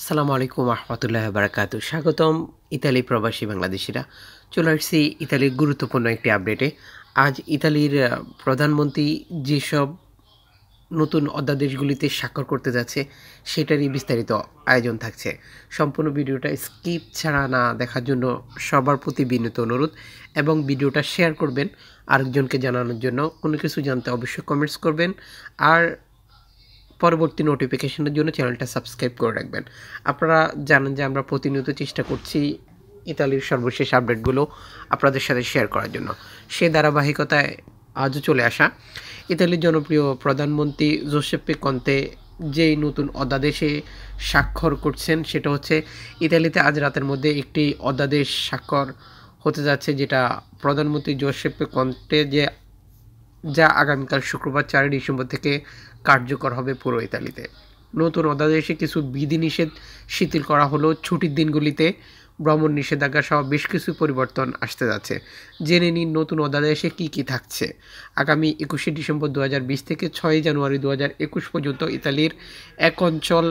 আসসালামু আলাইকুম আহমতুল্লাহ বারাকাত স্বাগতম ইতালি প্রবাসী বাংলাদেশিরা চলে আসছি ইতালির গুরুত্বপূর্ণ একটি আপডেটে আজ ইতালির প্রধানমন্ত্রী যেসব নতুন অধ্যাদেশগুলিতে স্বাক্ষর করতে যাচ্ছে সেটারই বিস্তারিত আয়োজন থাকছে সম্পূর্ণ ভিডিওটা স্কিপ ছাড়া না দেখার জন্য সবার প্রতি বিনীত অনুরোধ এবং ভিডিওটা শেয়ার করবেন আরেকজনকে জানানোর জন্য কোনো কিছু জানতে অবশ্যই কমেন্টস করবেন আর পরবর্তী নোটিফিকেশনের জন্য চ্যানেলটা সাবস্ক্রাইব করে রাখবেন আপনারা জানেন যে আমরা প্রতিনিয়ত চেষ্টা করছি ইতালির সর্বশেষ আপডেটগুলো আপনাদের সাথে শেয়ার করার জন্য সে ধারাবাহিকতায় আজও চলে আসা ইতালির জনপ্রিয় প্রধানমন্ত্রী জোসেপ্পে কন্তে যেই নতুন অধ্যাদেশে স্বাক্ষর করছেন সেটা হচ্ছে ইতালিতে আজ রাতের মধ্যে একটি অধ্যাদেশ স্বাক্ষর হতে যাচ্ছে যেটা প্রধানমন্ত্রী জোসেপ্পে কন্তে যে যা আগামীকাল শুক্রবার চারই ডিসেম্বর থেকে কার্যকর হবে পুরো ইতালিতে নতুন অধ্যাদেশে কিছু বিধিনিষেধ শিথিল করা হলো ছুটির দিনগুলিতে ভ্রমণ নিষেধাজ্ঞা সহ বেশ কিছু পরিবর্তন আসতে যাচ্ছে জেনে নিন নতুন অধ্যাদেশে কি কি থাকছে আগামী একুশে ডিসেম্বর দু থেকে ছয় জানুয়ারি দু পর্যন্ত ইতালির এক অঞ্চল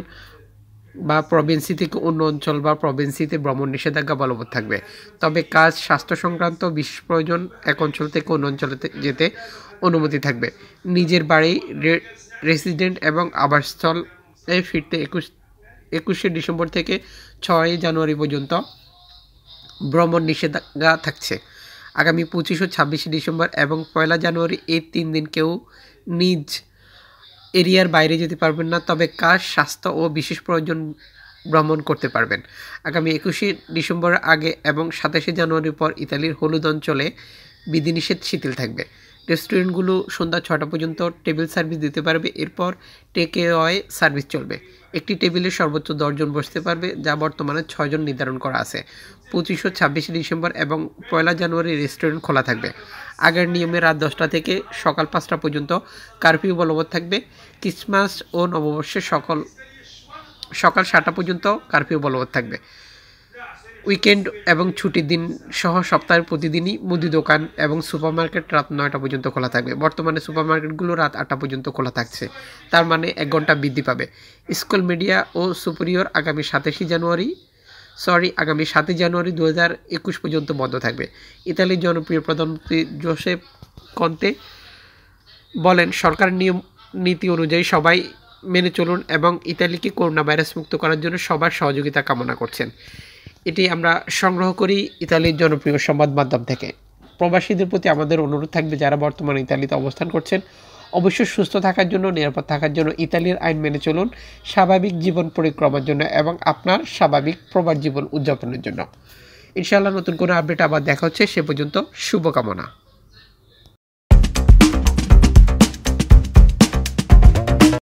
বা প্রভিন্সি থেকে অন্য অঞ্চল বা প্রভিন্সিতে ভ্রমণ নিষেধাজ্ঞা বলবৎ থাকবে তবে কাজ স্বাস্থ্য সংক্রান্ত বিশেষ প্রয়োজন এক অঞ্চল থেকে অন্য অঞ্চলে যেতে অনুমতি থাকবে নিজের বাড়ি রেসিডেন্ট এবং আবাসস্থলে ফিরতে একুশ একুশে ডিসেম্বর থেকে ছয় জানুয়ারি পর্যন্ত ভ্রমণ নিষেধাজ্ঞা থাকছে আগামী পঁচিশ ও ছাব্বিশে ডিসেম্বর এবং পয়লা জানুয়ারি এই তিন দিন কেউ নিজ এরিয়ার বাইরে যেতে পারবেন না তবে কাজ স্বাস্থ্য ও বিশেষ প্রয়োজন ভ্রমণ করতে পারবেন আগামী একুশে ডিসেম্বর আগে এবং সাতাশে জানুয়ারির পর ইতালির হলুদ অঞ্চলে বিধিনিষেধ শিথিল থাকবে রেস্টুরেন্টগুলো সন্ধ্যা ছটা পর্যন্ত টেবিল সার্ভিস দিতে পারবে এরপর টেকে অয় সার্ভিস চলবে একটি টেবিলে সর্বোচ্চ দশজন বসতে পারবে যা বর্তমানে ছয়জন নির্ধারণ করা আছে পঁচিশশো ছাব্বিশে ডিসেম্বর এবং পয়লা জানুয়ারি রেস্টুরেন্ট খোলা থাকবে আগের নিয়মে রাত দশটা থেকে সকাল পাঁচটা পর্যন্ত কারফিউ বলবৎ থাকবে ক্রিসমাস ও নববর্ষে সকল সকাল সাতটা পর্যন্ত কারফিউ বলবৎ থাকবে উইকেন্ড এবং ছুটির দিন সহ সপ্তাহের প্রতিদিনই মুদি দোকান এবং সুপারমার্কেট রাত নয়টা পর্যন্ত খোলা থাকবে বর্তমানে সুপারমার্কেটগুলো রাত আটটা পর্যন্ত খোলা থাকছে তার মানে এক ঘন্টা বৃদ্ধি পাবে স্কুল মিডিয়া ও সুপ্রিয়র আগামী সাতাশে জানুয়ারি সরি আগামী সাতই জানুয়ারি দু একুশ পর্যন্ত বন্ধ থাকবে ইতালির জনপ্রিয় প্রধানমন্ত্রী জোসেফ কন্তে বলেন সরকার নিয়ম নীতি অনুযায়ী সবাই মেনে চলুন এবং ইতালিকে করোনা ভাইরাস মুক্ত করার জন্য সবার সহযোগিতা কামনা করছেন এটি আমরা সংগ্রহ করি ইতালির জনপ্রিয় সংবাদ মাধ্যম থেকে প্রবাসীদের প্রতি আমাদের অনুরোধ থাকবে যারা বর্তমানে ইতালিতে অবস্থান করছেন অবশ্যই সুস্থ থাকার জন্য নিরাপদ থাকার জন্য ইতালির আইন মেনে চলুন স্বাভাবিক জীবন পরিক্রমার জন্য এবং আপনার স্বাভাবিক প্রবাস জীবন উদযাপনের জন্য ইনশাআল্লাহ নতুন কোনো আপডেট আবার দেখা হচ্ছে সে পর্যন্ত শুভকামনা